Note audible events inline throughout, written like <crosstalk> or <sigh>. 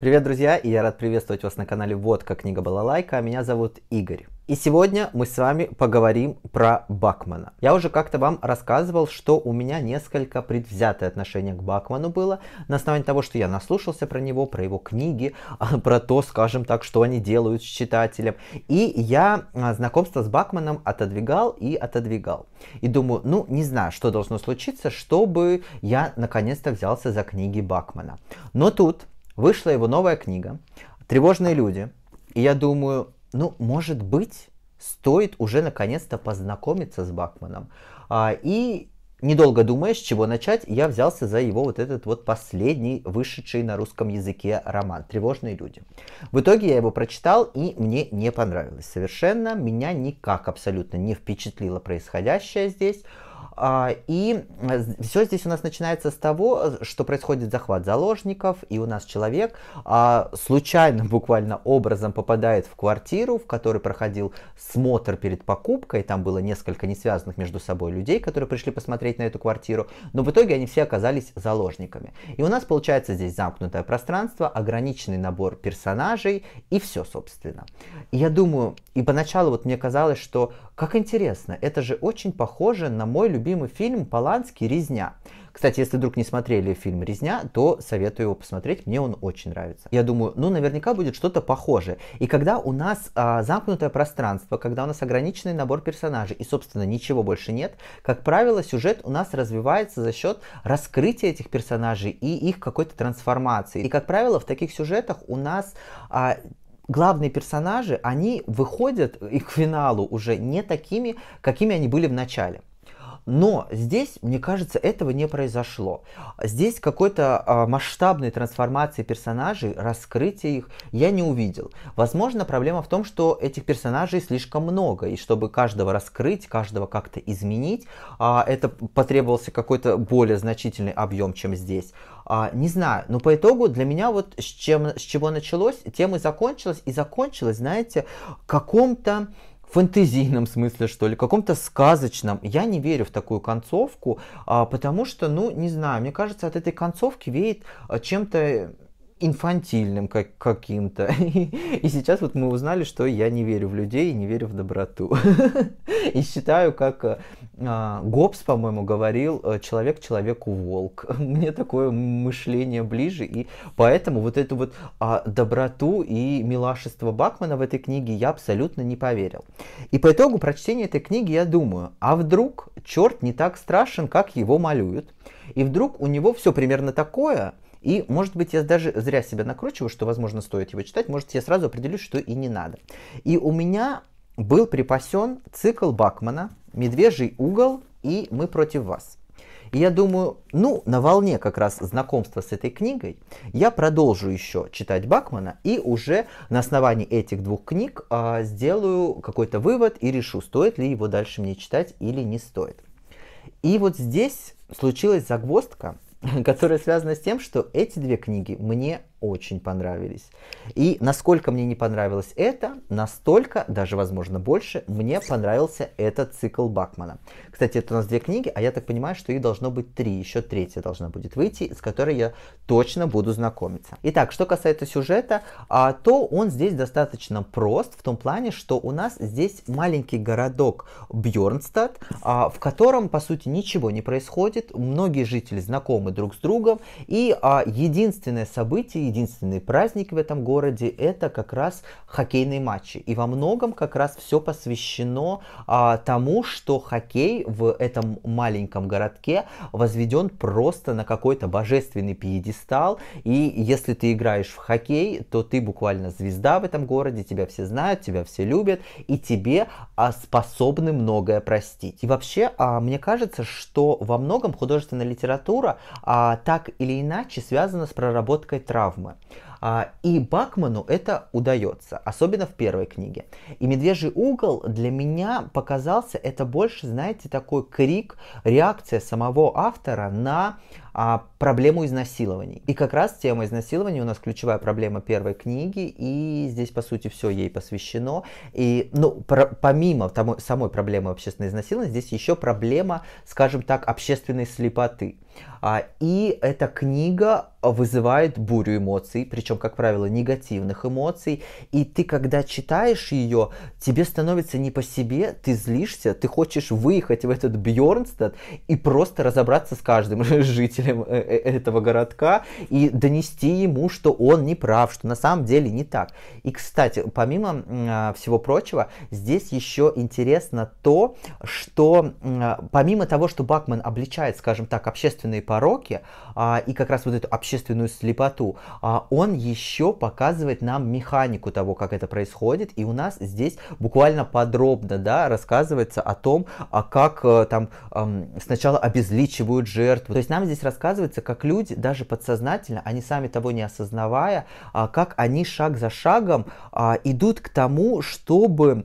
Привет, друзья, и я рад приветствовать вас на канале Вот, как Книга была Балалайка. А меня зовут Игорь. И сегодня мы с вами поговорим про Бакмана. Я уже как-то вам рассказывал, что у меня несколько предвзятое отношение к Бакману было, на основании того, что я наслушался про него, про его книги, <laughs> а, про то, скажем так, что они делают с читателем. И я а, знакомство с Бакманом отодвигал и отодвигал. И думаю, ну, не знаю, что должно случиться, чтобы я наконец-то взялся за книги Бакмана. Но тут Вышла его новая книга «Тревожные люди». И я думаю, ну, может быть, стоит уже наконец-то познакомиться с Бакманом. А, и недолго думая, с чего начать, я взялся за его вот этот вот последний вышедший на русском языке роман «Тревожные люди». В итоге я его прочитал, и мне не понравилось совершенно. Меня никак абсолютно не впечатлило происходящее здесь. А, и э, все здесь у нас начинается с того, э, что происходит захват заложников, и у нас человек а, случайно, <laughs> буквально образом попадает в квартиру, в которой проходил смотр перед покупкой, там было несколько несвязанных между собой людей, которые пришли посмотреть на эту квартиру, но в итоге они все оказались заложниками. И у нас получается здесь замкнутое пространство, ограниченный набор персонажей и все, собственно. я думаю, и поначалу вот мне казалось, что как интересно, это же очень похоже на мой любимый любимый фильм Полански «Резня». Кстати, если вдруг не смотрели фильм «Резня», то советую его посмотреть, мне он очень нравится. Я думаю, ну, наверняка будет что-то похожее. И когда у нас а, замкнутое пространство, когда у нас ограниченный набор персонажей и, собственно, ничего больше нет, как правило, сюжет у нас развивается за счет раскрытия этих персонажей и их какой-то трансформации. И, как правило, в таких сюжетах у нас... А, главные персонажи, они выходят к финалу уже не такими, какими они были в начале. Но здесь, мне кажется, этого не произошло. Здесь какой-то а, масштабной трансформации персонажей, раскрытия их я не увидел. Возможно, проблема в том, что этих персонажей слишком много, и чтобы каждого раскрыть, каждого как-то изменить, а, это потребовался какой-то более значительный объем, чем здесь. А, не знаю, но по итогу для меня вот с, чем, с чего началось, тем и закончилось, и закончилось, знаете, каком-то фэнтезийном смысле, что ли, каком-то сказочном. Я не верю в такую концовку, а, потому что, ну, не знаю, мне кажется, от этой концовки веет а, чем-то инфантильным как, каким-то. <laughs> И, сейчас вот мы узнали, что я не верю в людей и не верю в доброту. <laughs> И считаю, как э, а, Гоббс, по-моему, говорил, э, человек человеку волк. <laughs> Мне такое мышление ближе, и поэтому вот эту вот а, доброту и милашество Бакмана в этой книге я абсолютно не поверил. И по итогу прочтения этой книги я думаю, а вдруг черт не так страшен, как его малюют? И вдруг у него все примерно такое – и, может быть, я даже зря себя накручиваю, что, возможно, стоит его читать. Может, я сразу определюсь, что и не надо. И у меня был припасен цикл Бакмана «Медвежий угол» и «Мы против вас». И я думаю, ну, на волне как раз знакомства с этой книгой я продолжу еще читать Бакмана и уже на основании этих двух книг а, сделаю какой-то вывод и решу, стоит ли его дальше мне читать или не стоит. И вот здесь случилась загвоздка, <laughs> которая связана с тем, что эти две книги мне очень понравились. И насколько мне не понравилось это, настолько, даже возможно больше, мне понравился этот цикл Бакмана. Кстати, это у нас две книги, а я так понимаю, что их должно быть три, еще третья должна будет выйти, с которой я точно буду знакомиться. Итак, что касается сюжета, а, то он здесь достаточно прост, в том плане, что у нас здесь маленький городок Бьорнстад, а, в котором, по сути, ничего не происходит, многие жители знакомы друг с другом, и а, единственное событие, единственный праздник в этом городе это как раз хоккейные матчи. И во многом как раз все посвящено а, тому, что хоккей в этом маленьком городке возведен просто на какой-то божественный пьедестал. И если ты играешь в хоккей, то ты буквально звезда в этом городе, тебя все знают, тебя все любят, и тебе а, способны многое простить. И вообще, а, мне кажется, что во многом художественная литература а, так или иначе связана с проработкой травм. Waffen А, и Бакману это удается, особенно в первой книге. И «Медвежий угол» для меня показался, это больше, знаете, такой крик, реакция самого автора на а, проблему изнасилований. И как раз тема изнасилования у нас ключевая проблема первой книги, и здесь, по сути, все ей посвящено. И, ну, про, помимо тому, самой проблемы общественной изнасилования, здесь еще проблема, скажем так, общественной слепоты. А, и эта книга вызывает бурю эмоций, причем причем, как правило, негативных эмоций. И ты, когда читаешь ее, тебе становится не по себе, ты злишься, ты хочешь выехать в этот Бьорнстад и просто разобраться с каждым <laughs> жителем э, э, этого городка и донести ему, что он не прав, что на самом деле не так. И, кстати, помимо а, всего прочего, здесь еще интересно то, что а, помимо того, что Бакман обличает, скажем так, общественные пороки а, и как раз вот эту общественную слепоту, он еще показывает нам механику того, как это происходит, и у нас здесь буквально подробно, да, рассказывается о том, а как э, там сначала обезличивают жертву. То есть нам здесь рассказывается, как люди, даже подсознательно, они сами того не осознавая, а как они шаг за шагом а, идут к тому, чтобы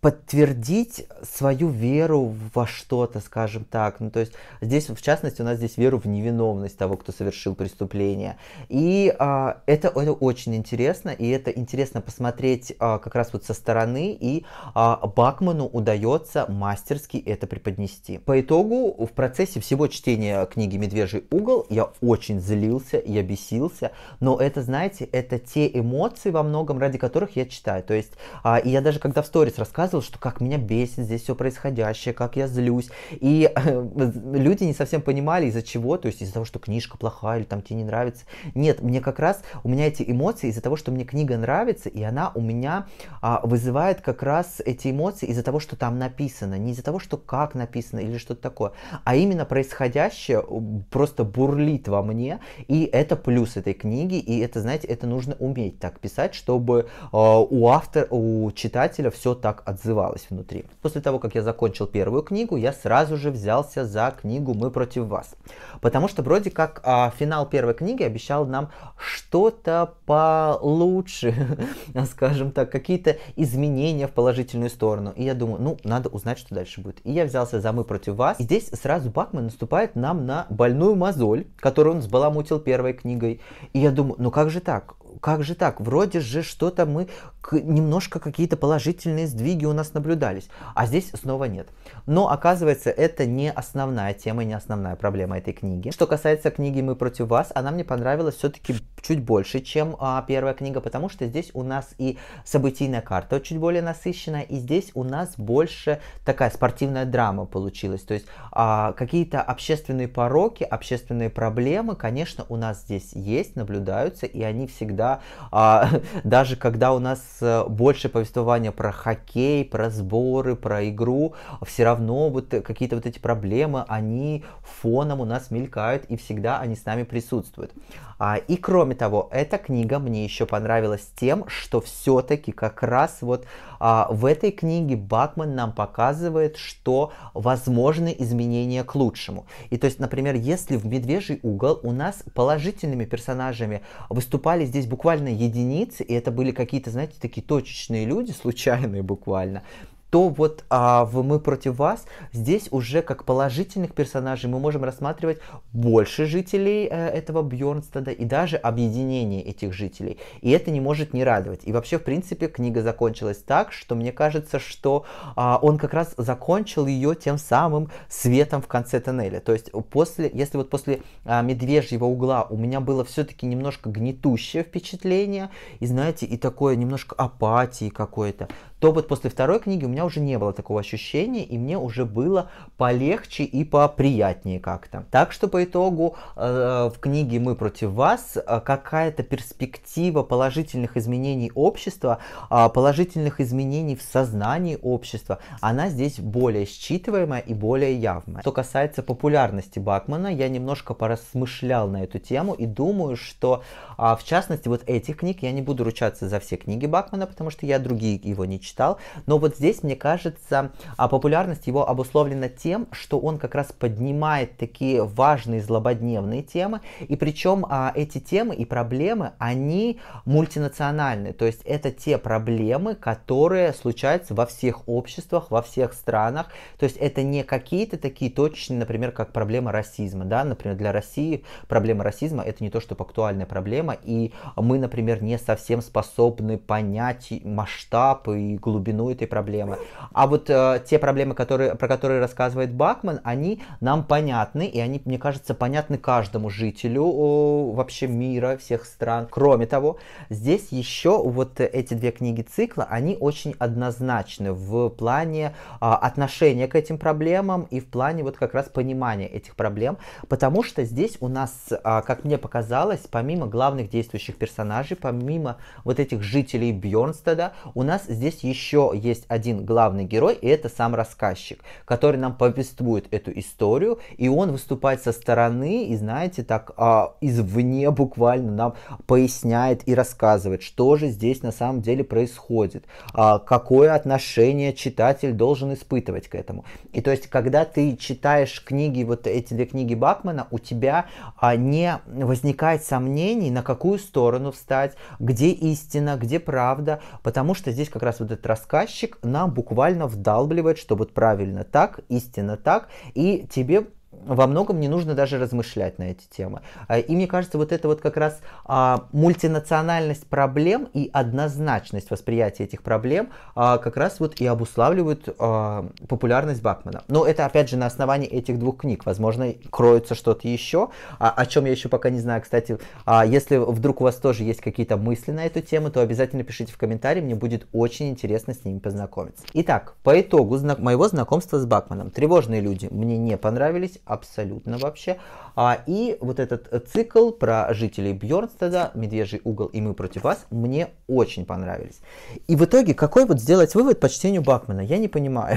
подтвердить свою веру во что-то, скажем так. Ну, то есть здесь, в частности, у нас здесь веру в невиновность того, кто совершил преступление. И а, это, это очень интересно, и это интересно посмотреть а, как раз вот со стороны, и а, Бакману удается мастерски это преподнести. По итогу, в процессе всего чтения книги «Медвежий угол» я очень злился, я бесился, но это, знаете, это те эмоции во многом, ради которых я читаю. То есть, а, и я даже когда в сторис рассказываю, рассказывал, что как меня бесит здесь все происходящее, как я злюсь. И э, люди не совсем понимали, из-за чего, то есть из-за того, что книжка плохая или там тебе не нравится. Нет, мне как раз, у меня эти эмоции из-за того, что мне книга нравится, и она у меня а, вызывает как раз эти эмоции из-за того, что там написано, не из-за того, что как написано или что-то такое, а именно происходящее просто бурлит во мне, и это плюс этой книги, и это, знаете, это нужно уметь так писать, чтобы э, у автора, у читателя все так отзывалось отзывалось внутри. После того, как я закончил первую книгу, я сразу же взялся за книгу «Мы против вас». Потому что вроде как а, финал первой книги обещал нам что-то получше, <laughs> скажем так, какие-то изменения в положительную сторону. И я думаю, ну, надо узнать, что дальше будет. И я взялся за «Мы против вас». И здесь сразу Бакман наступает нам на больную мозоль, которую он сбаламутил первой книгой. И я думаю, ну как же так? как же так? Вроде же что-то мы немножко какие-то положительные сдвиги у нас наблюдались, а здесь снова нет. Но оказывается, это не основная тема, не основная проблема этой книги. Что касается книги «Мы против вас», она мне понравилась все-таки чуть больше, чем а, первая книга, потому что здесь у нас и событийная карта чуть более насыщенная, и здесь у нас больше такая спортивная драма получилась. То есть а, какие-то общественные пороки, общественные проблемы, конечно, у нас здесь есть, наблюдаются, и они всегда да, а, <laughs> даже когда у нас э, больше повествования про хоккей, про сборы, про игру, все равно вот какие-то вот эти проблемы, они фоном у нас мелькают и всегда они с нами присутствуют. А, и кроме того, эта книга мне еще понравилась тем, что все-таки как раз вот а, в этой книге Бакман нам показывает, что возможны изменения к лучшему. И то есть, например, если в «Медвежий угол» у нас положительными персонажами выступали здесь буквально буквально единицы, и это были какие-то, знаете, такие точечные люди, случайные буквально, то вот а, в «Мы против вас» здесь уже как положительных персонажей мы можем рассматривать больше жителей э, этого Бьернстада и даже объединение этих жителей. И это не может не радовать. И вообще, в принципе, книга закончилась так, что мне кажется, что а, он как раз закончил ее тем самым светом в конце тоннеля. То есть после, если вот после а, «Медвежьего угла» у меня было все-таки немножко гнетущее впечатление, и знаете, и такое немножко апатии какой-то, то вот после второй книги у меня меня уже не было такого ощущения, и мне уже было полегче и поприятнее как-то. Так что по итогу э, в книге «Мы против вас» какая-то перспектива положительных изменений общества, э, положительных изменений в сознании общества, она здесь более считываемая и более явная. Что касается популярности Бакмана, я немножко поразмышлял на эту тему и думаю, что э, в частности вот этих книг, я не буду ручаться за все книги Бакмана, потому что я другие его не читал, но вот здесь мне кажется, а популярность его обусловлена тем, что он как раз поднимает такие важные злободневные темы, и причем а, эти темы и проблемы, они мультинациональны, то есть это те проблемы, которые случаются во всех обществах, во всех странах, то есть это не какие-то такие точечные, например, как проблема расизма, да, например, для России проблема расизма это не то, что актуальная проблема, и мы, например, не совсем способны понять масштаб и глубину этой проблемы. А вот э, те проблемы, которые, про которые рассказывает Бакман, они нам понятны, и они, мне кажется, понятны каждому жителю о, вообще мира, всех стран. Кроме того, здесь еще вот эти две книги цикла, они очень однозначны в плане э, отношения к этим проблемам и в плане вот как раз понимания этих проблем, потому что здесь у нас, э, как мне показалось, помимо главных действующих персонажей, помимо вот этих жителей Бьорнстада, у нас здесь еще есть один главный герой, и это сам рассказчик, который нам повествует эту историю, и он выступает со стороны, и знаете, так а, извне буквально нам поясняет и рассказывает, что же здесь на самом деле происходит, а, какое отношение читатель должен испытывать к этому. И то есть, когда ты читаешь книги, вот эти две книги Бакмана, у тебя а, не возникает сомнений, на какую сторону встать, где истина, где правда, потому что здесь как раз вот этот рассказчик нам буквально вдалбливает, что вот правильно так, истинно так, и тебе во многом не нужно даже размышлять на эти темы. А, и мне кажется, вот это вот как раз а, мультинациональность проблем и однозначность восприятия этих проблем а, как раз вот и обуславливают а, популярность Бакмана. Но это опять же на основании этих двух книг. Возможно, кроется что-то еще, а, о чем я еще пока не знаю. Кстати, а, если вдруг у вас тоже есть какие-то мысли на эту тему, то обязательно пишите в комментарии, мне будет очень интересно с ними познакомиться. Итак, по итогу зна- моего знакомства с Бакманом. Тревожные люди мне не понравились, абсолютно вообще. А, и вот этот э, цикл про жителей Бьорнстеда, «Медвежий угол» и «Мы против вас» мне очень понравились. И в итоге какой вот сделать вывод по чтению Бакмана? Я не понимаю.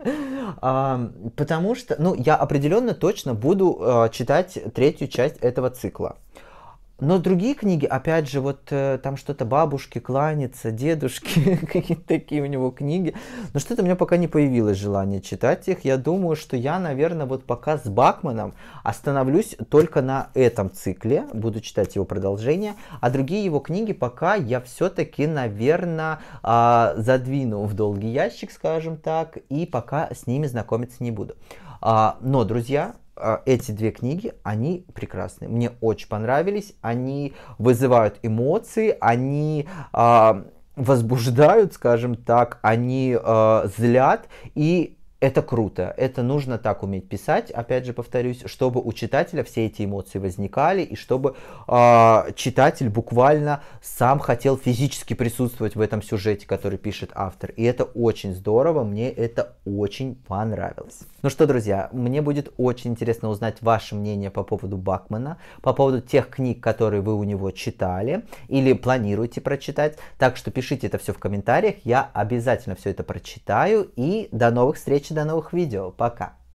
<laughs> А, потому что, ну, я определенно точно буду э, читать третью часть этого цикла. Но другие книги, опять же, вот э, там что-то бабушки кланяться, дедушки, <laughs> какие-то такие у него книги. Но что-то у меня пока не появилось желание читать их. Я думаю, что я, наверное, вот пока с Бакманом остановлюсь только на этом цикле, буду читать его продолжение. А другие его книги пока я все-таки, наверное, а, задвину в долгий ящик, скажем так, и пока с ними знакомиться не буду. А, но, друзья, а, эти две книги, они прекрасны. Мне очень понравились, они вызывают эмоции, они э, возбуждают, скажем так, они э, злят, и это круто, это нужно так уметь писать, опять же повторюсь, чтобы у читателя все эти эмоции возникали и чтобы э, читатель буквально сам хотел физически присутствовать в этом сюжете, который пишет автор. И это очень здорово, мне это очень понравилось. Ну что, друзья, мне будет очень интересно узнать ваше мнение по поводу Бакмана, по поводу тех книг, которые вы у него читали или планируете прочитать. Так что пишите это все в комментариях, я обязательно все это прочитаю и до новых встреч до новых видео. Пока.